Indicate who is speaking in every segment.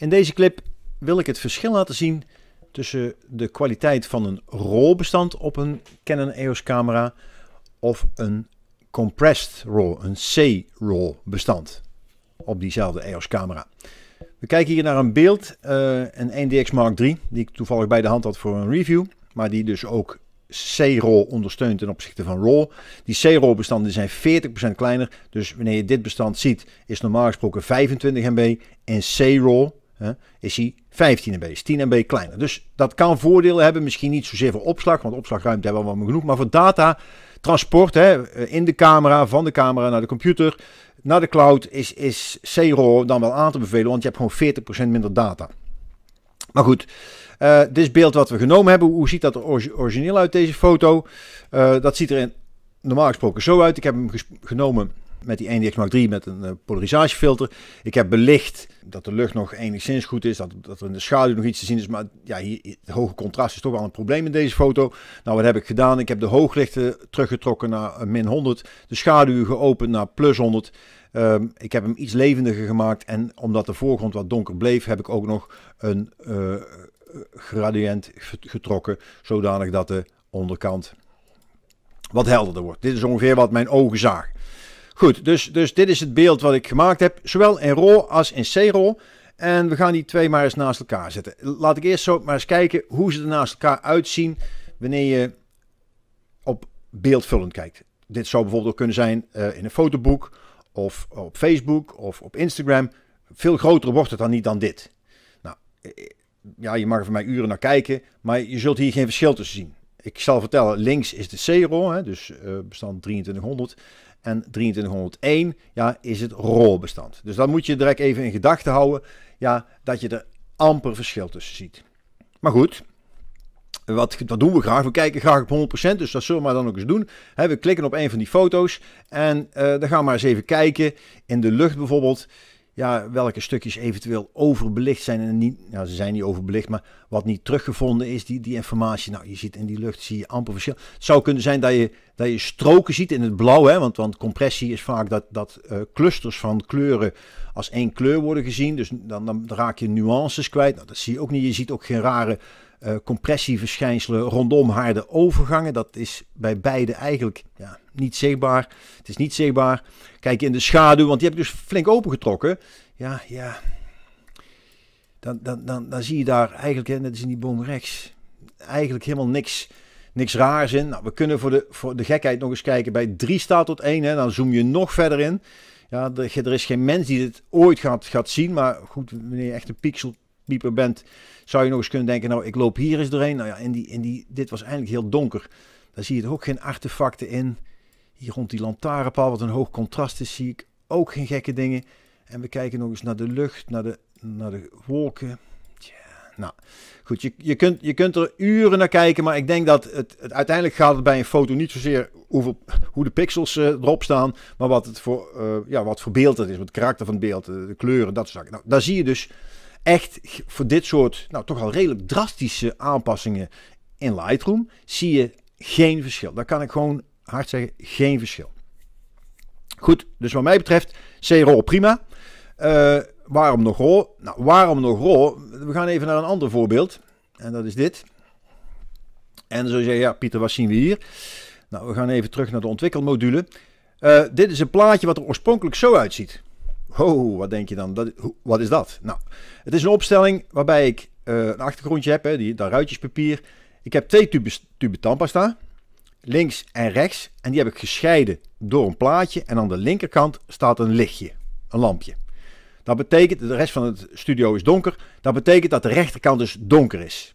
Speaker 1: In deze clip wil ik het verschil laten zien tussen de kwaliteit van een RAW bestand op een Canon EOS camera of een compressed RAW, een C-RAW bestand op diezelfde EOS camera. We kijken hier naar een beeld, eh, een 1DX Mark III, die ik toevallig bij de hand had voor een review, maar die dus ook C-RAW ondersteunt ten opzichte van RAW. Die C-RAW bestanden zijn 40% kleiner, dus wanneer je dit bestand ziet is normaal gesproken 25 MB en C-RAW Hè, is hij 15 MB, is 10 MB kleiner. Dus dat kan voordelen hebben, misschien niet zozeer voor opslag, want opslagruimte hebben we wel genoeg, maar voor data, transport hè, eh, in de camera, van de camera naar de computer, naar de cloud, is, is C-RAW dan wel aan te bevelen, want je hebt gewoon 40% minder data. Maar goed, eh, dit is beeld wat we genomen hebben. Hoe ziet dat er origineel uit deze foto? Eh, dat ziet er in, normaal gesproken zo uit. Ik heb hem genomen met die 1DX Mark III met een eh, polarisatiefilter. Ik heb belicht dat de lucht nog enigszins goed is, dat, dat er in de schaduw nog iets te zien is. Maar ja, hier, het hoge contrast is toch wel een probleem in deze foto. Nou, wat heb ik gedaan? Ik heb de hooglichten teruggetrokken naar eh, min 100, de schaduw geopend naar plus 100. Ehm, ik heb hem iets levendiger gemaakt en omdat de voorgrond wat donker bleef, heb ik ook nog een eh, gradient getrokken, zodanig dat de onderkant wat helderder wordt. Dit is ongeveer wat mijn ogen zagen. Goed, dus, dus dit is het beeld wat ik gemaakt heb, zowel in RAW als in C-RAW. En we gaan die twee maar eens naast elkaar zetten. Laat ik eerst zo maar eens kijken hoe ze er naast elkaar uitzien wanneer je op beeldvullend kijkt. Dit zou bijvoorbeeld kunnen zijn eh, in een fotoboek of op Facebook of op Instagram. Veel groter wordt het dan niet dan dit. Nou, ja, je mag er voor mij uren naar kijken, maar je zult hier geen verschil tussen zien. Ik zal vertellen, links is de C-RAW, dus eh, bestand 2300. En 2301 ja, is het rolbestand. Dus dat moet je direct even in gedachten houden. Ja, dat je er amper verschil tussen ziet. Maar goed, wat, dat doen we graag. We kijken graag op 100%, dus dat zullen we maar dan ook eens doen. we klikken op een van die foto's en eh, dan gaan we maar eens even kijken. In de lucht bijvoorbeeld ja, welke stukjes eventueel overbelicht zijn en niet, nou ze zijn niet overbelicht, maar wat niet teruggevonden is, die, die informatie, nou je ziet in die lucht, zie je amper verschil. Het zou kunnen zijn dat je, dat je stroken ziet in het blauw, hè, want, want compressie is vaak dat, dat eh, clusters van kleuren als één kleur worden gezien, dus dan, dan raak je nuances kwijt. Nou, dat zie je ook niet, je ziet ook geen rare eh, compressieverschijnselen rondom harde overgangen. Dat is bij beide eigenlijk ja, niet zichtbaar. Het is niet zichtbaar. Kijk in de schaduw, want die heb ik dus flink opengetrokken. Ja, ja. Dan, dan, dan, dan zie je daar eigenlijk, net is in die boom rechts, eigenlijk helemaal niks niks raars in. Nou, we kunnen voor de, voor de gekheid nog eens kijken bij 3 staat tot 1. Hè, dan zoom je nog verder in. Ja, er, er is geen mens die dit ooit gaat, gaat zien. Maar goed, wanneer je echt een pixel bent, zou je nog eens kunnen denken, nou ik loop hier eens doorheen. Nou ja, in die, in die, dit was eigenlijk heel donker. Daar zie je er ook geen artefacten in. Hier rond die lantaarnpaal, wat een hoog contrast is, zie ik ook geen gekke dingen. En we kijken nog eens naar de lucht, naar de, naar de wolken. nou goed, je, je, kunt, je kunt er uren naar kijken, maar ik denk dat het, uiteindelijk gaat het bij een foto niet zozeer hoeveel, hoe de pixels eh, erop staan, maar wat het voor, eh, ja, wat voor beeld het is, wat karakter van het beeld, eh, de kleuren, dat soort zaken. Nou, daar zie je dus echt voor dit soort, nou toch al redelijk drastische aanpassingen in Lightroom, zie je geen verschil. Daar kan ik gewoon hard zeggen, geen verschil. Goed, dus wat mij betreft, C-RAW prima. Eh, waarom nog RAW? Nou, waarom nog RAW? We gaan even naar een ander voorbeeld. En dat is dit. En dan je zeggen, ja Pieter, wat zien we hier? Nou, we gaan even terug naar de ontwikkelmodule. Eh, dit is een plaatje wat er oorspronkelijk zo uitziet. Oh, wat denk je dan? Dat, wat is dat? Nou, het is een opstelling waarbij ik eh, een achtergrondje heb, hè, die, dat ruitjespapier. Ik heb twee tubes, tube tandpasta, links en rechts. En die heb ik gescheiden door een plaatje. En aan de linkerkant staat een lichtje, een lampje. Dat betekent, de rest van het studio is donker. Dat betekent dat de rechterkant dus donker is.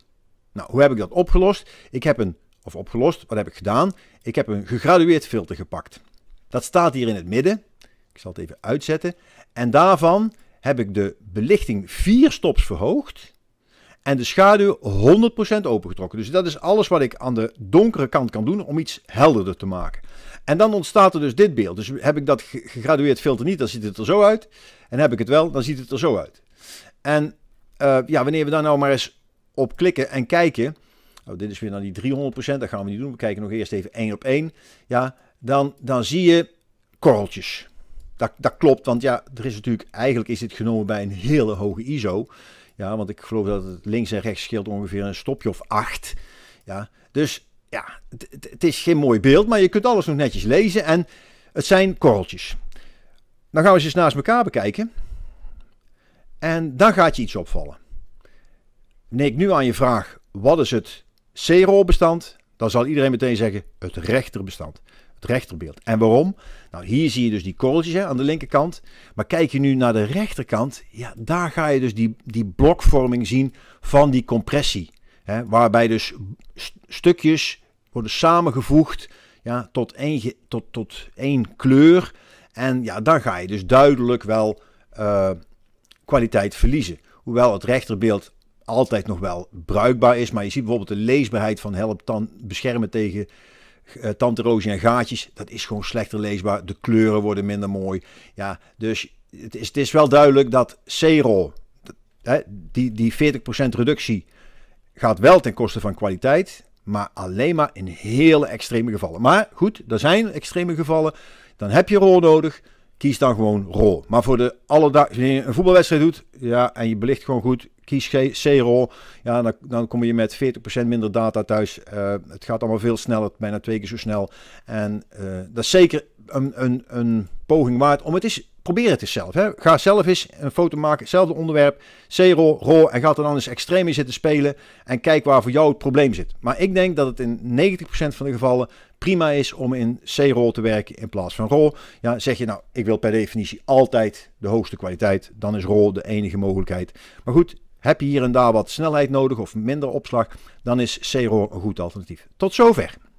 Speaker 1: Nou, hoe heb ik dat opgelost? Ik heb een, of opgelost, wat heb ik gedaan? Ik heb een gegradueerd filter gepakt. Dat staat hier in het midden. Ik zal het even uitzetten. En daarvan heb ik de belichting 4 stops verhoogd en de schaduw 100% opengetrokken. Dus dat is alles wat ik aan de donkere kant kan doen om iets helderder te maken. En dan ontstaat er dus dit beeld. Dus heb ik dat gegradueerd filter niet, dan ziet het er zo uit. En heb ik het wel, dan ziet het er zo uit. En eh, ja, wanneer we daar nou maar eens op klikken en kijken. Oh, dit is weer naar die 300%, dat gaan we niet doen. We kijken nog eerst even één op één. Ja, dan, dan zie je korreltjes dat, dat klopt, want ja, er is natuurlijk, eigenlijk is dit genomen bij een hele hoge ISO. Ja, want ik geloof dat het links en rechts scheelt ongeveer een stopje of acht. Ja, dus ja, het is geen mooi beeld, maar je kunt alles nog netjes lezen en het zijn korreltjes. Dan gaan we ze eens naast elkaar bekijken en dan gaat je iets opvallen. Wanneer ik nu aan je vraag, wat is het C-rolbestand? Dan zal iedereen meteen zeggen, het rechterbestand rechterbeeld. En waarom? Nou, hier zie je dus die korreltjes hè, aan de linkerkant. Maar kijk je nu naar de rechterkant, ja, daar ga je dus die, die blokvorming zien van die compressie. Hè, waarbij dus stukjes worden samengevoegd ja, tot, één tot, tot één kleur. En ja, dan ga je dus duidelijk wel eh, kwaliteit verliezen. Hoewel het rechterbeeld altijd nog wel bruikbaar is. Maar je ziet bijvoorbeeld de leesbaarheid van help dan beschermen tegen uh, eh, tanderosie en gaatjes, dat is gewoon slechter leesbaar. De kleuren worden minder mooi. Ja, dus het is, het is wel duidelijk dat CERO, hè, die, die 40% reductie, gaat wel ten koste van kwaliteit. Maar alleen maar in hele extreme gevallen. Maar goed, er zijn extreme gevallen. Dan heb je rol nodig kies dan gewoon rol. Maar voor de alledaagse, als je een voetbalwedstrijd doet ja, en je belicht gewoon goed, kies C-rol. Ja, dan, dan, kom je met 40% minder data thuis. Eh, het gaat allemaal veel sneller, bijna twee keer zo snel. En eh, dat is zeker een, een, een poging waard om het is probeer het eens zelf. Hè. Ga zelf eens een foto maken, hetzelfde onderwerp, C-rol, rol en ga er dan eens extreem in zitten spelen en kijk waar voor jou het probleem zit. Maar ik denk dat het in 90% van de gevallen prima is om in C-rol te werken in plaats van rol. Ja, zeg je nou, ik wil per definitie altijd de hoogste kwaliteit, dan is rol de enige mogelijkheid. Maar goed, heb je hier en daar wat snelheid nodig of minder opslag, dan is C-rol een goed alternatief. Tot zover.